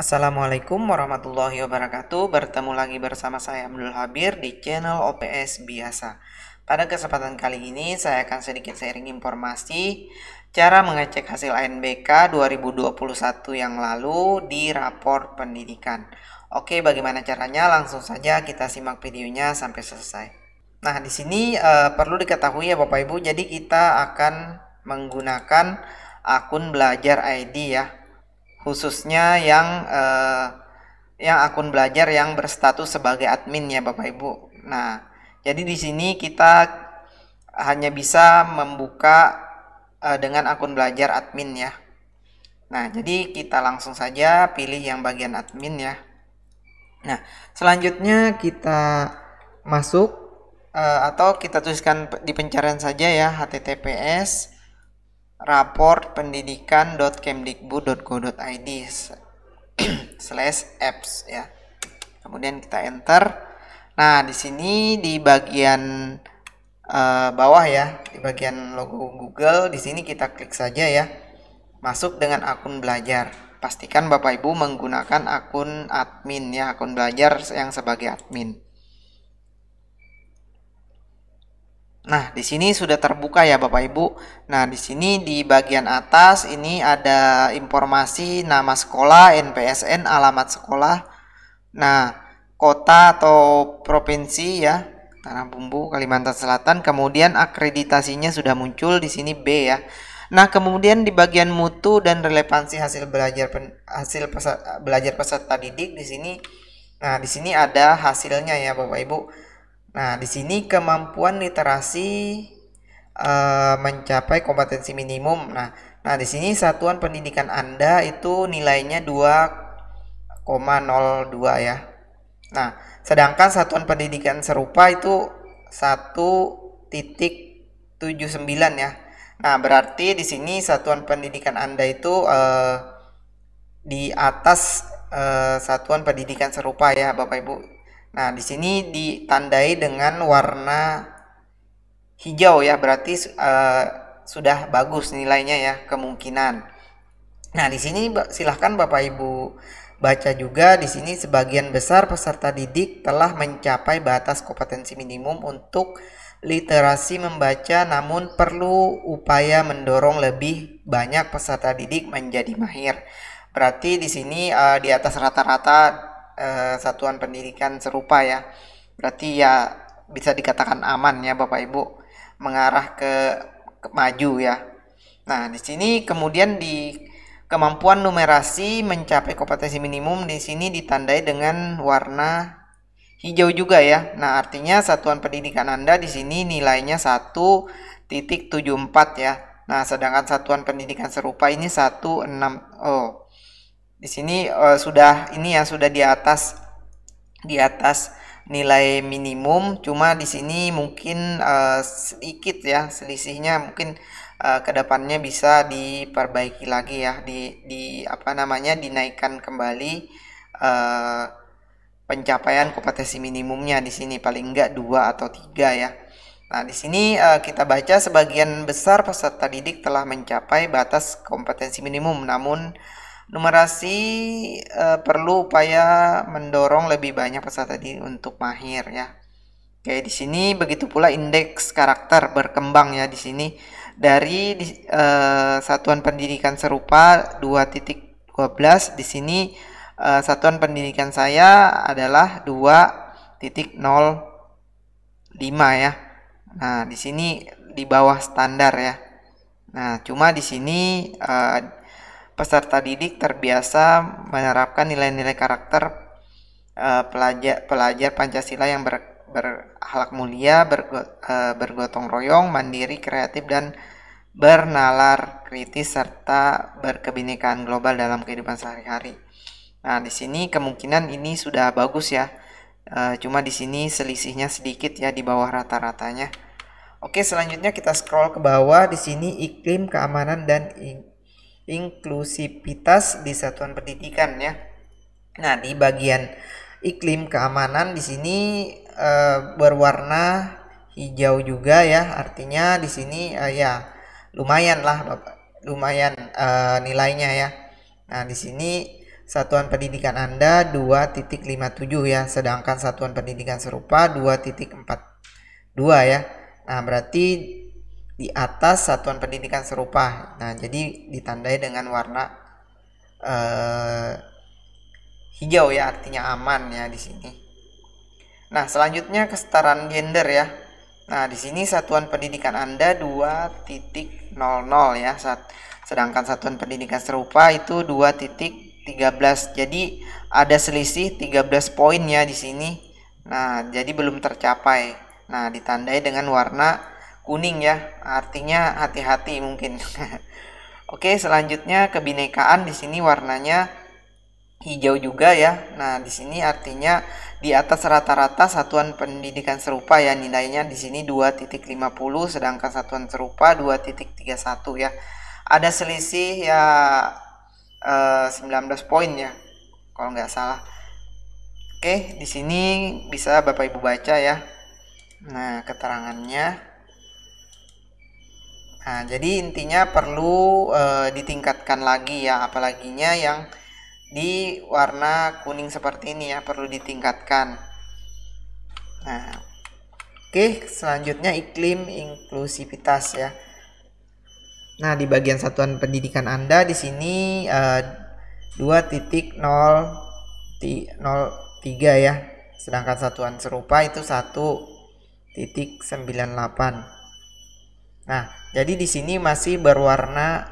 Assalamualaikum warahmatullahi wabarakatuh. Bertemu lagi bersama saya Abdul Habir di channel OPS Biasa. Pada kesempatan kali ini saya akan sedikit sharing informasi cara mengecek hasil ANBK 2021 yang lalu di rapor pendidikan. Oke, bagaimana caranya? Langsung saja kita simak videonya sampai selesai. Nah, di sini uh, perlu diketahui ya Bapak Ibu, jadi kita akan menggunakan akun belajar ID ya khususnya yang eh, yang akun belajar yang berstatus sebagai admin ya Bapak Ibu. Nah, jadi di sini kita hanya bisa membuka eh, dengan akun belajar admin ya. Nah, jadi kita langsung saja pilih yang bagian admin ya. Nah, selanjutnya kita masuk eh, atau kita tuliskan di pencarian saja ya https raport pendidikan.kemdikbud.go.id slash apps ya kemudian kita enter nah di sini di bagian uh, bawah ya di bagian logo Google di sini kita klik saja ya masuk dengan akun belajar pastikan Bapak Ibu menggunakan akun admin ya akun belajar yang sebagai admin Nah, di sini sudah terbuka ya Bapak Ibu. Nah, di sini di bagian atas ini ada informasi nama sekolah, NPSN, alamat sekolah. Nah, kota atau provinsi ya, Tanah Bumbu, Kalimantan Selatan. Kemudian akreditasinya sudah muncul di sini B ya. Nah, kemudian di bagian mutu dan relevansi hasil belajar hasil peserta, belajar peserta didik di sini. Nah, di sini ada hasilnya ya Bapak Ibu. Nah, di sini kemampuan literasi uh, mencapai kompetensi minimum. Nah, nah di sini satuan pendidikan Anda itu nilainya 2,02 ya. Nah, sedangkan satuan pendidikan serupa itu 1.79 ya. Nah, berarti di sini satuan pendidikan Anda itu uh, di atas uh, satuan pendidikan serupa ya, Bapak Ibu. Nah, di sini ditandai dengan warna hijau ya, berarti uh, sudah bagus nilainya ya, kemungkinan. Nah, di sini silahkan Bapak Ibu baca juga di sini sebagian besar peserta didik telah mencapai batas kompetensi minimum untuk literasi membaca namun perlu upaya mendorong lebih banyak peserta didik menjadi mahir. Berarti di sini eh, di atas rata-rata Eh, satuan pendidikan serupa ya. Berarti ya bisa dikatakan aman ya Bapak Ibu mengarah ke, ke maju ya. Nah, di sini kemudian di kemampuan numerasi mencapai kompetensi minimum di sini ditandai dengan warna hijau juga ya. Nah, artinya satuan pendidikan Anda di sini nilainya 1.74 ya. Nah, sedangkan satuan pendidikan serupa ini 16 oh di sini uh, sudah ini ya sudah di atas di atas nilai minimum, cuma di sini mungkin uh, sedikit ya selisihnya mungkin uh, eh, kedepannya bisa diperbaiki lagi ya di di apa namanya dinaikkan kembali uh, pencapaian kompetensi minimumnya di sini paling enggak dua atau tiga ya. Nah, di sini uh, kita baca sebagian besar peserta didik telah mencapai batas kompetensi minimum, namun numerasi e, perlu upaya mendorong lebih banyak peserta tadi untuk mahir ya. Oke, di sini begitu pula indeks karakter berkembang ya di sini dari di, e, satuan pendidikan serupa 2.12 di sini e, satuan pendidikan saya adalah 2.05 ya. Nah, di sini di bawah standar ya. Nah, cuma di sini uh, peserta didik terbiasa menerapkan nilai-nilai karakter uh, eh, pelajar pelajar Pancasila yang ber, berhalak mulia, bergo, uh, bergotong royong, mandiri, kreatif dan bernalar kritis serta berkebinekaan global dalam kehidupan sehari-hari. Nah, di sini kemungkinan ini sudah bagus ya. E, cuma di sini selisihnya sedikit ya di bawah rata-ratanya. Oke, selanjutnya kita scroll ke bawah. Di sini iklim, keamanan dan inklusivitas di satuan pendidikan ya. Nah, di bagian iklim keamanan di sini e, berwarna hijau juga ya. Artinya di sini e, ya lumayan lah lumayan e, nilainya ya. Nah, di sini satuan pendidikan Anda 2.57 ya, sedangkan satuan pendidikan serupa 2.42 ya. Nah, berarti di atas satuan pendidikan serupa. Nah, jadi ditandai dengan warna eh, hijau ya, artinya aman ya di sini. Nah, selanjutnya kesetaraan gender ya. Nah, di sini satuan pendidikan Anda 2.00 ya. sedangkan satuan pendidikan serupa itu 2.13. Jadi ada selisih 13 poin ya di sini. Nah, jadi belum tercapai. Nah, ditandai dengan warna kuning ya artinya hati-hati mungkin oke selanjutnya kebinekaan di sini warnanya hijau juga ya nah di sini artinya di atas rata-rata satuan pendidikan serupa ya nilainya di sini 2.50 sedangkan satuan serupa 2.31 ya ada selisih ya eh, 19 poin ya kalau nggak salah oke di sini bisa Bapak Ibu baca ya nah keterangannya Nah, jadi intinya perlu e, ditingkatkan lagi ya, apalaginya yang di warna kuning seperti ini ya, perlu ditingkatkan. Nah, oke, selanjutnya iklim inklusivitas ya. Nah, di bagian satuan pendidikan Anda di sini e, titik tiga ya. Sedangkan satuan serupa itu 1.98. Nah, jadi di sini masih berwarna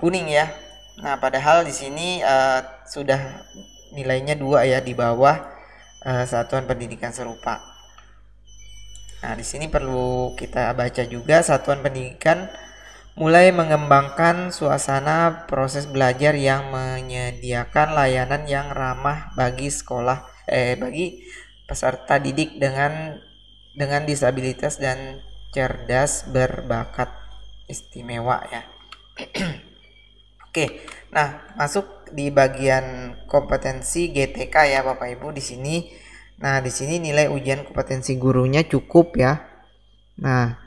kuning ya. Nah, padahal di sini uh, sudah nilainya dua ya di bawah uh, satuan pendidikan serupa. Nah, di sini perlu kita baca juga satuan pendidikan mulai mengembangkan suasana proses belajar yang menyediakan layanan yang ramah bagi sekolah eh bagi peserta didik dengan dengan disabilitas dan cerdas berbakat istimewa ya oke nah masuk di bagian kompetensi GTK ya Bapak Ibu di sini nah di sini nilai ujian kompetensi gurunya cukup ya nah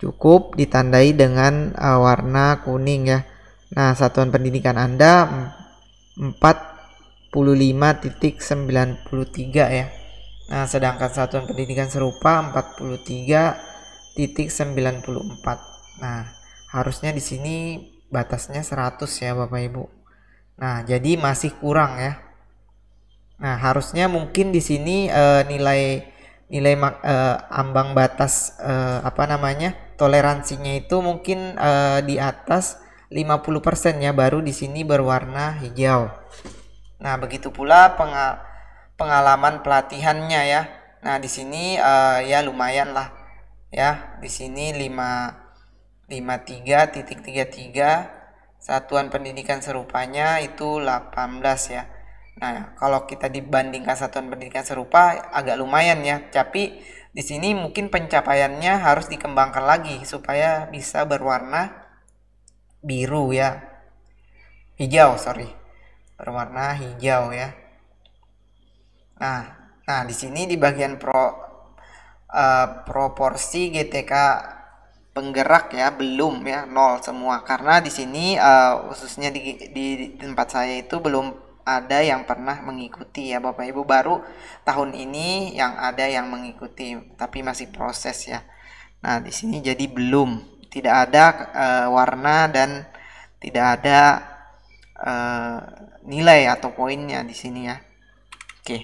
cukup ditandai dengan uh, warna kuning ya nah satuan pendidikan Anda 45.93 ya. Nah, sedangkan satuan pendidikan serupa 43 titik 94 nah harusnya di sini batasnya 100 ya Bapak Ibu nah jadi masih kurang ya nah harusnya mungkin di sini e, nilai nilai e, ambang batas e, apa namanya toleransinya itu mungkin e, di atas 50% ya baru di sini berwarna hijau. Nah, begitu pula pengal pengalaman pelatihannya ya. Nah, di sini uh, ya lumayan lah ya di sini 553.33 tiga titik satuan pendidikan serupanya itu 18 ya nah kalau kita dibandingkan satuan pendidikan serupa agak lumayan ya tapi di sini mungkin pencapaiannya harus dikembangkan lagi supaya bisa berwarna biru ya hijau sorry berwarna hijau ya nah nah di sini di bagian pro uh, proporsi GTK penggerak ya belum ya nol semua karena di sini uh, khususnya di, di, tempat saya itu belum ada yang pernah mengikuti ya Bapak Ibu baru tahun ini yang ada yang mengikuti tapi masih proses ya nah di sini jadi belum tidak ada uh, warna dan tidak ada uh, nilai atau poinnya di sini ya oke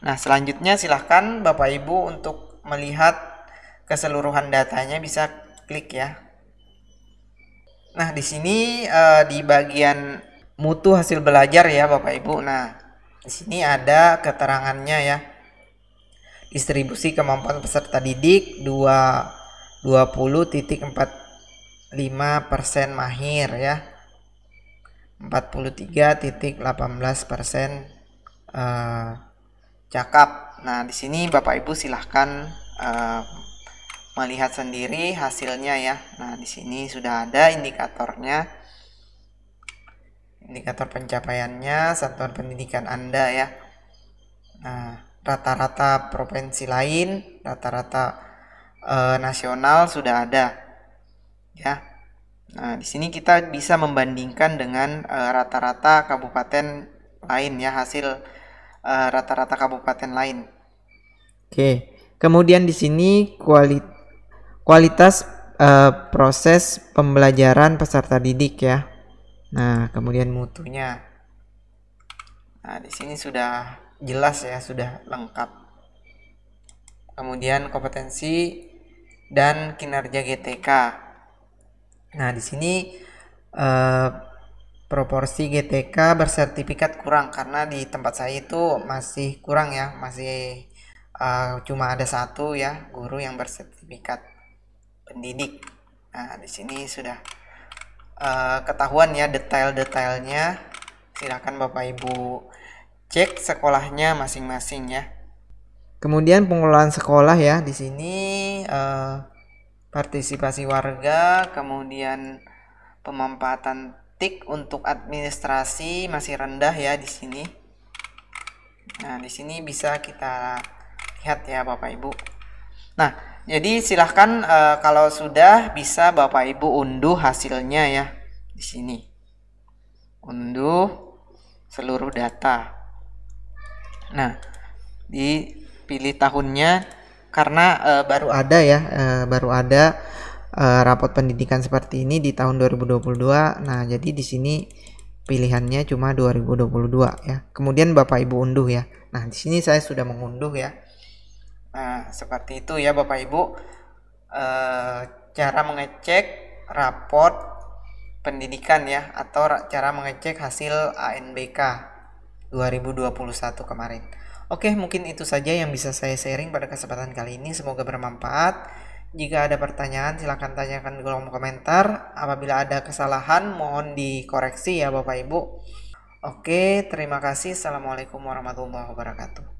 nah selanjutnya silahkan Bapak Ibu untuk melihat keseluruhan datanya bisa klik ya. Nah, di sini uh, di bagian mutu hasil belajar ya Bapak Ibu. Nah, di sini ada keterangannya ya. Distribusi kemampuan peserta didik 2 persen mahir ya. 43.18% uh, cakap. Nah, di sini Bapak Ibu silahkan uh, melihat sendiri hasilnya ya. Nah, di sini sudah ada indikatornya. Indikator pencapaiannya satuan pendidikan Anda ya. Nah, rata-rata provinsi lain, rata-rata uh, nasional sudah ada. Ya. Nah, di sini kita bisa membandingkan dengan eh, rata-rata uh, kabupaten lain ya hasil Eh, rata-rata uh, kabupaten lain. Oke, kemudian di sini kuali kualitas uh, proses pembelajaran peserta didik ya. Nah, kemudian mutunya. Nah, di sini sudah jelas ya, sudah lengkap. Kemudian kompetensi dan kinerja GTK. Nah, di sini uh, proporsi GTK bersertifikat kurang karena di tempat saya itu masih kurang ya masih uh, cuma ada satu ya guru yang bersertifikat pendidik nah di sini sudah uh, ketahuan ya detail-detailnya silahkan bapak ibu cek sekolahnya masing-masing ya kemudian pengelolaan sekolah ya di sini uh, partisipasi warga kemudian pemanfaatan tik untuk administrasi masih rendah ya di sini. Nah, di sini bisa kita lihat ya Bapak Ibu. Nah, jadi silahkan e, kalau sudah bisa Bapak Ibu unduh hasilnya ya di sini. Unduh seluruh data. Nah, dipilih tahunnya karena e, baru ada ya, e, baru ada uh, rapot pendidikan seperti ini di tahun 2022. Nah, jadi di sini pilihannya cuma 2022 ya. Kemudian Bapak Ibu unduh ya. Nah, di sini saya sudah mengunduh ya. Nah, seperti itu ya Bapak Ibu. E, cara mengecek rapot pendidikan ya atau cara mengecek hasil ANBK 2021 kemarin. Oke, mungkin itu saja yang bisa saya sharing pada kesempatan kali ini. Semoga bermanfaat. Jika ada pertanyaan silahkan tanyakan di kolom komentar. Apabila ada kesalahan mohon dikoreksi ya Bapak Ibu. Oke, terima kasih. Assalamualaikum warahmatullahi wabarakatuh.